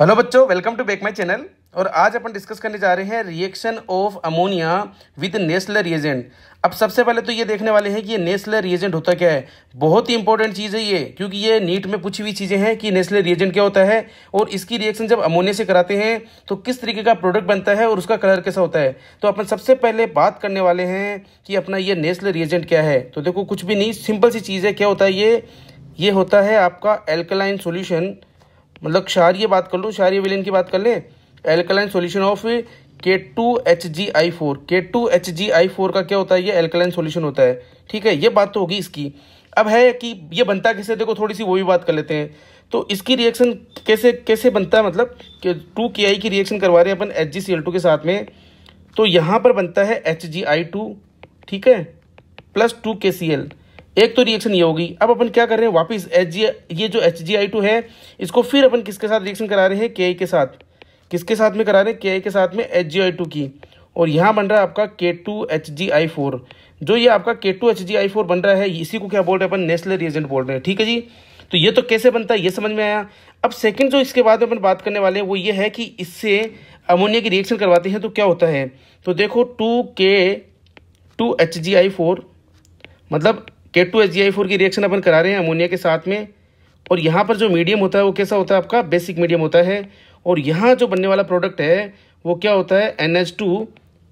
hello बच्चों welcome to back my channel और आज अपन डिस्कस करने जा रहे हैं reaction of ammonia with Nessler reagent अब सबसे पहले तो ये देखने वाले हैं कि ये नेस्लर रिएजेंट होता क्या है बहुत ही इंपॉर्टेंट चीज़ है ये क्योंकि ये नीट में पूछी हुई चीज़ें हैं कि नेस्लर रिएजेंट क्या होता है और इसकी रिएक्शन जब अमोनिया से कराते हैं तो किस तरीके का प्रोडक्ट बनता है और उसका कलर कैसा होता है तो अपन सबसे पहले बात करने वाले हैं कि अपना ये नेस्लर रिएजेंट क्या है तो देखो कुछ भी नहीं सिंपल सी चीज़ है क्या होता है ये ये होता है आपका एल्कलाइन सोल्यूशन मतलब क्षारीय बात कर लूँ क्षारीय विलयन की बात कर लें alkaline solution of K two H G I four K two H G I four का क्या होता है ये एल्कलाइन सोल्यूशन होता है ठीक है ये बात तो होगी इसकी अब है कि ये बनता कैसे देखो थोड़ी सी वो भी बात कर लेते हैं तो इसकी रिएक्शन कैसे कैसे बनता है मतलब कि टू के आई की रिएक्शन करवा रहे हैं अपन H G C L two के साथ में तो यहाँ पर बनता है एच जी आई टू ठीक है प्लस टू के सी एल एक तो रिएक्शन ये होगी अब अपन क्या कर रहे हैं वापस एच जी ये जो एच जी आई टू है इसको फिर अपन किसके साथ रिएक्शन करा रहे हैं के आई के साथ किसके साथ में करा रहे हैं के आई के साथ में एच जी आई टू की और यहाँ बन रहा है आपका K two H G I four जो ये आपका K two H G I four बन रहा है इसी को क्या बोल रहे हैं अपन नेस्ले रिएजेंट बोल रहे हैं ठीक है जी तो ये तो कैसे बनता है ये समझ में आया अब सेकंड जो इसके बाद में अपन बात करने वाले हैं वो ये है कि इससे अमोनिया की रिएक्शन करवाते हैं तो क्या होता है तो देखो two K two H G I four मतलब K two H G four की रिएक्शन अपन करा रहे हैं अमोनिया के साथ में और यहाँ पर जो मीडियम होता है वो कैसा होता है आपका बेसिक मीडियम होता है और यहाँ जो बनने वाला प्रोडक्ट है वो क्या होता है N H two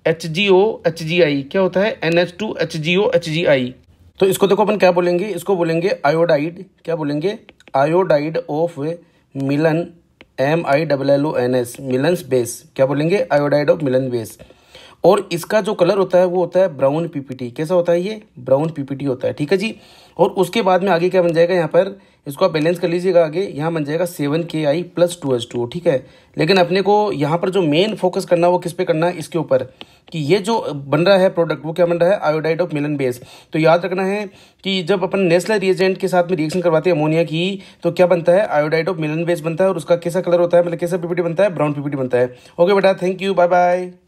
H G O H G I क्या होता है N H two H G O H G I तो इसको देखो अपन क्या बोलेंगे इसको बोलेंगे आयोडाइड क्या बोलेंगे iodide of Millon M I double L O N S Millon base क्या बोलेंगे आयोडाइड ऑफ मिलन बेस और इसका जो कलर होता है वो होता है ब्राउन पीपीटी कैसा होता है ये ब्राउन पीपीटी होता है ठीक है जी और उसके बाद में आगे क्या बन जाएगा यहाँ पर इसको आप बैलेंस कर लीजिएगा आगे यहाँ बन जाएगा seven K I plus two S two ठीक है लेकिन अपने को यहाँ पर जो मेन फोकस करना वो किस पे करना है इसके ऊपर कि ये जो बन रहा है प्रोडक्ट वो क्या बन रहा है आयोडाइड ऑफ मिलन बेस तो याद रखना है कि जब अपन नेशनल रिएजेंट के साथ में रिएक्शन करवाते हैं अमोनिया की तो क्या बनता है आयोडाइड ऑफ मिलन बेस बनता है और उसका कैसा कलर होता है मतलब कैसा पीपीटी बनता है ब्राउन पीपीटी बनता है ओके बेटा थैंक यू बाय बाय